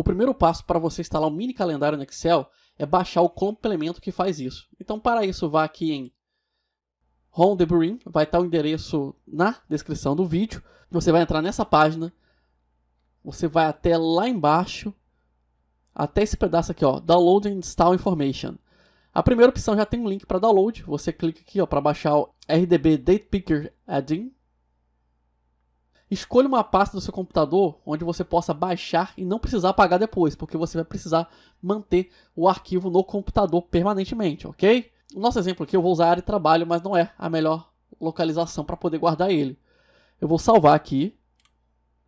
O primeiro passo para você instalar um mini calendário no Excel é baixar o complemento que faz isso. Então, para isso, vá aqui em Home the vai estar o endereço na descrição do vídeo. Você vai entrar nessa página, você vai até lá embaixo, até esse pedaço aqui, ó, Download and Install Information. A primeira opção já tem um link para download, você clica aqui para baixar o RDB Date Picker Add-in, Escolha uma pasta do seu computador onde você possa baixar e não precisar apagar depois, porque você vai precisar manter o arquivo no computador permanentemente, ok? O nosso exemplo aqui eu vou usar a área de trabalho, mas não é a melhor localização para poder guardar ele. Eu vou salvar aqui,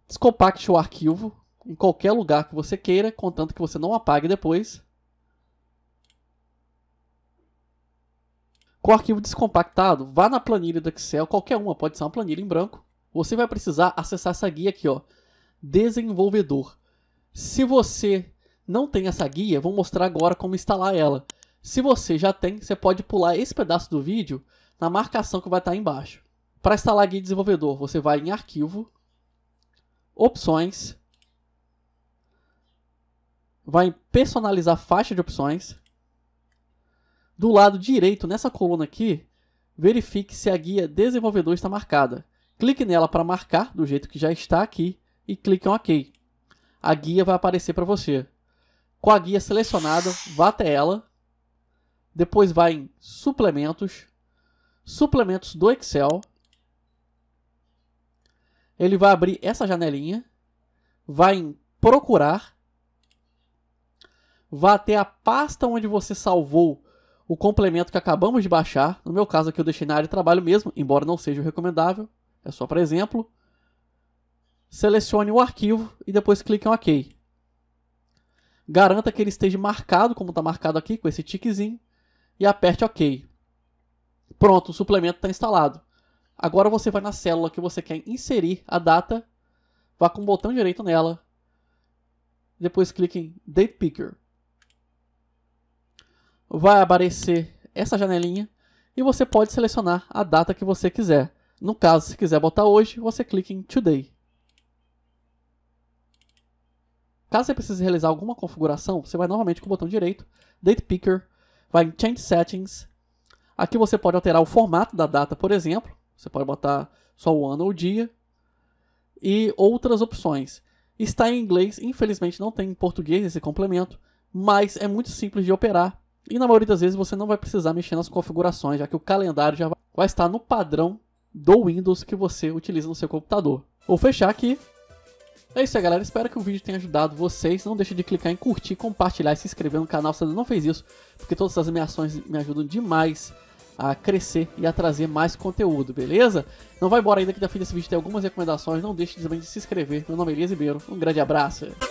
descompacte o arquivo em qualquer lugar que você queira, contanto que você não apague depois. Com o arquivo descompactado, vá na planilha do Excel, qualquer uma, pode ser uma planilha em branco, você vai precisar acessar essa guia aqui, ó, desenvolvedor. Se você não tem essa guia, vou mostrar agora como instalar ela. Se você já tem, você pode pular esse pedaço do vídeo na marcação que vai estar embaixo. Para instalar a guia desenvolvedor, você vai em arquivo, opções, vai em personalizar faixa de opções. Do lado direito, nessa coluna aqui, verifique se a guia desenvolvedor está marcada. Clique nela para marcar do jeito que já está aqui e clique em OK. A guia vai aparecer para você. Com a guia selecionada, vá até ela. Depois vai em Suplementos, Suplementos do Excel. Ele vai abrir essa janelinha, vai em Procurar, vá até a pasta onde você salvou o complemento que acabamos de baixar. No meu caso aqui eu deixei na área de trabalho mesmo, embora não seja o recomendável é só para exemplo. Selecione o arquivo e depois clique em OK. Garanta que ele esteja marcado, como está marcado aqui, com esse tiquezinho, e aperte OK. Pronto, o suplemento está instalado. Agora você vai na célula que você quer inserir a data, vá com o botão direito nela, depois clique em Date Picker. Vai aparecer essa janelinha e você pode selecionar a data que você quiser. No caso, se quiser botar hoje, você clica em Today. Caso você precise realizar alguma configuração, você vai novamente com o botão direito, Date Picker, vai em Change Settings. Aqui você pode alterar o formato da data, por exemplo. Você pode botar só o ano ou o dia. E outras opções. Está em inglês, infelizmente não tem em português esse complemento, mas é muito simples de operar. E na maioria das vezes você não vai precisar mexer nas configurações, já que o calendário já vai estar no padrão do Windows que você utiliza no seu computador. Vou fechar aqui. É isso aí, galera. Espero que o vídeo tenha ajudado vocês. Não deixe de clicar em curtir, compartilhar e se inscrever no canal se ainda não fez isso, porque todas essas minhas ações me ajudam demais a crescer e a trazer mais conteúdo, beleza? Não vai embora ainda que da fim desse vídeo tem algumas recomendações. Não deixe também de se inscrever. Meu nome é Elias Ribeiro. Um grande abraço.